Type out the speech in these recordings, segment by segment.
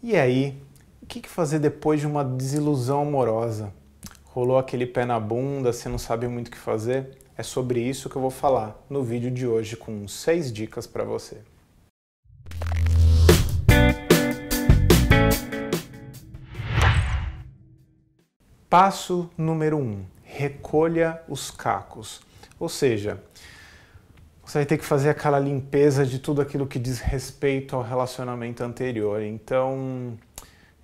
E aí, o que fazer depois de uma desilusão amorosa? Rolou aquele pé na bunda, você não sabe muito o que fazer? É sobre isso que eu vou falar no vídeo de hoje com 6 dicas para você. Passo número 1: um, recolha os cacos. Ou seja, você vai ter que fazer aquela limpeza de tudo aquilo que diz respeito ao relacionamento anterior. Então,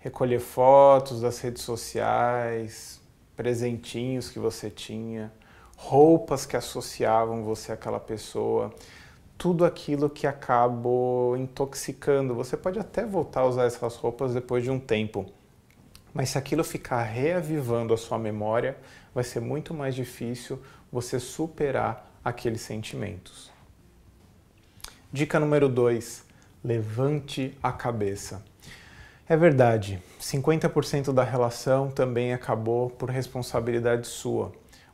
recolher fotos das redes sociais, presentinhos que você tinha, roupas que associavam você àquela pessoa, tudo aquilo que acabou intoxicando. Você pode até voltar a usar essas roupas depois de um tempo, mas se aquilo ficar reavivando a sua memória, vai ser muito mais difícil você superar aqueles sentimentos. Dica número 2: levante a cabeça. É verdade, 50% da relação também acabou por responsabilidade sua.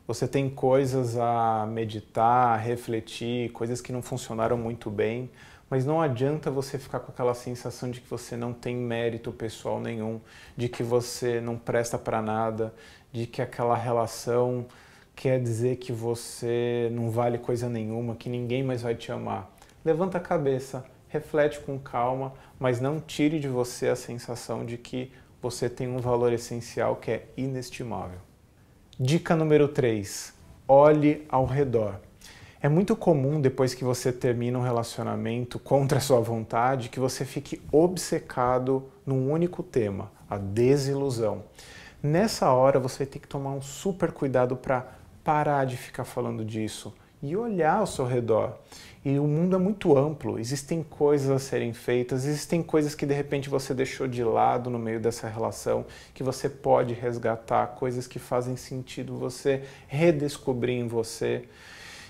Você tem coisas a meditar, a refletir, coisas que não funcionaram muito bem, mas não adianta você ficar com aquela sensação de que você não tem mérito pessoal nenhum, de que você não presta para nada, de que aquela relação quer dizer que você não vale coisa nenhuma, que ninguém mais vai te amar. Levanta a cabeça, reflete com calma, mas não tire de você a sensação de que você tem um valor essencial que é inestimável. Dica número 3: olhe ao redor. É muito comum, depois que você termina um relacionamento contra a sua vontade, que você fique obcecado num único tema, a desilusão. Nessa hora você tem que tomar um super cuidado para parar de ficar falando disso e olhar ao seu redor. E o mundo é muito amplo, existem coisas a serem feitas, existem coisas que de repente você deixou de lado no meio dessa relação, que você pode resgatar, coisas que fazem sentido você redescobrir em você.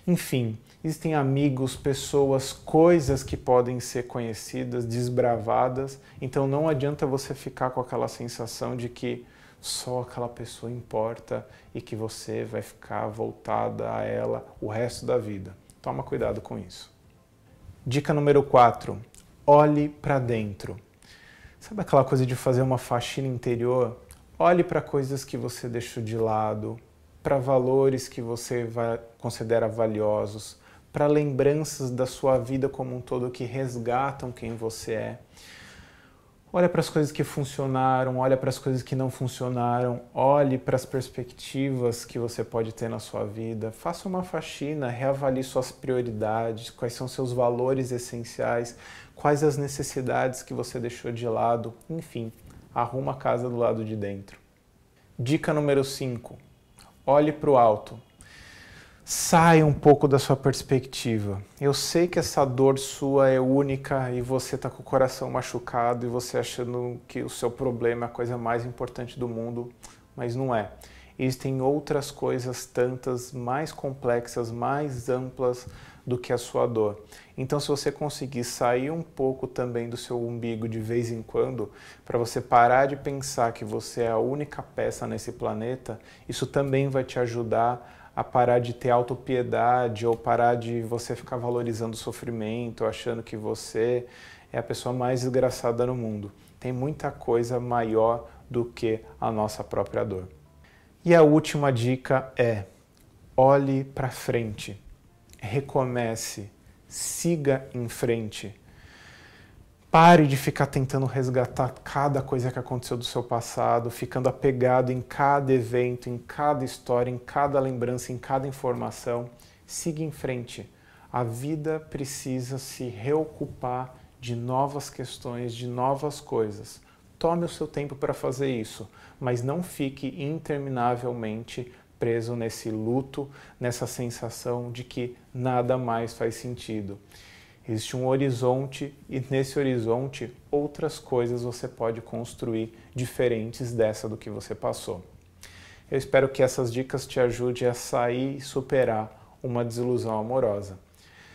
Enfim, existem amigos, pessoas, coisas que podem ser conhecidas, desbravadas, então não adianta você ficar com aquela sensação de que só aquela pessoa importa e que você vai ficar voltada a ela o resto da vida. Toma cuidado com isso. Dica número 4: olhe para dentro. Sabe aquela coisa de fazer uma faxina interior? Olhe para coisas que você deixou de lado, para valores que você considera valiosos, para lembranças da sua vida como um todo que resgatam quem você é. Olha para as coisas que funcionaram, olha para as coisas que não funcionaram, olhe para as perspectivas que você pode ter na sua vida. Faça uma faxina, reavalie suas prioridades, quais são seus valores essenciais, quais as necessidades que você deixou de lado, enfim, arruma a casa do lado de dentro. Dica número 5. Olhe para o alto. Sai um pouco da sua perspectiva. Eu sei que essa dor sua é única e você está com o coração machucado e você achando que o seu problema é a coisa mais importante do mundo, mas não é. Existem outras coisas tantas, mais complexas, mais amplas do que a sua dor. Então, se você conseguir sair um pouco também do seu umbigo de vez em quando, para você parar de pensar que você é a única peça nesse planeta, isso também vai te ajudar a parar de ter autopiedade ou parar de você ficar valorizando o sofrimento, achando que você é a pessoa mais desgraçada no mundo. Tem muita coisa maior do que a nossa própria dor. E a última dica é: olhe para frente, recomece, siga em frente Pare de ficar tentando resgatar cada coisa que aconteceu do seu passado, ficando apegado em cada evento, em cada história, em cada lembrança, em cada informação. Siga em frente. A vida precisa se reocupar de novas questões, de novas coisas. Tome o seu tempo para fazer isso, mas não fique interminavelmente preso nesse luto, nessa sensação de que nada mais faz sentido. Existe um horizonte e nesse horizonte outras coisas você pode construir diferentes dessa do que você passou. Eu espero que essas dicas te ajudem a sair e superar uma desilusão amorosa.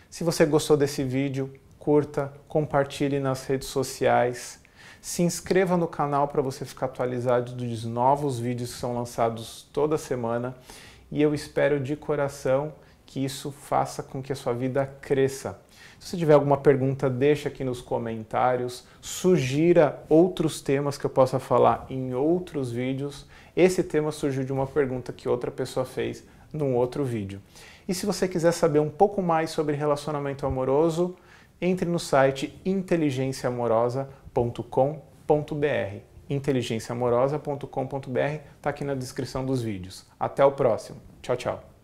Se você gostou desse vídeo, curta, compartilhe nas redes sociais, se inscreva no canal para você ficar atualizado dos novos vídeos que são lançados toda semana e eu espero de coração que isso faça com que a sua vida cresça. Se você tiver alguma pergunta, deixa aqui nos comentários, sugira outros temas que eu possa falar em outros vídeos. Esse tema surgiu de uma pergunta que outra pessoa fez num outro vídeo. E se você quiser saber um pouco mais sobre relacionamento amoroso, entre no site inteligenciaamorosa.com.br. inteligenciaamorosa.com.br está aqui na descrição dos vídeos. Até o próximo. Tchau, tchau.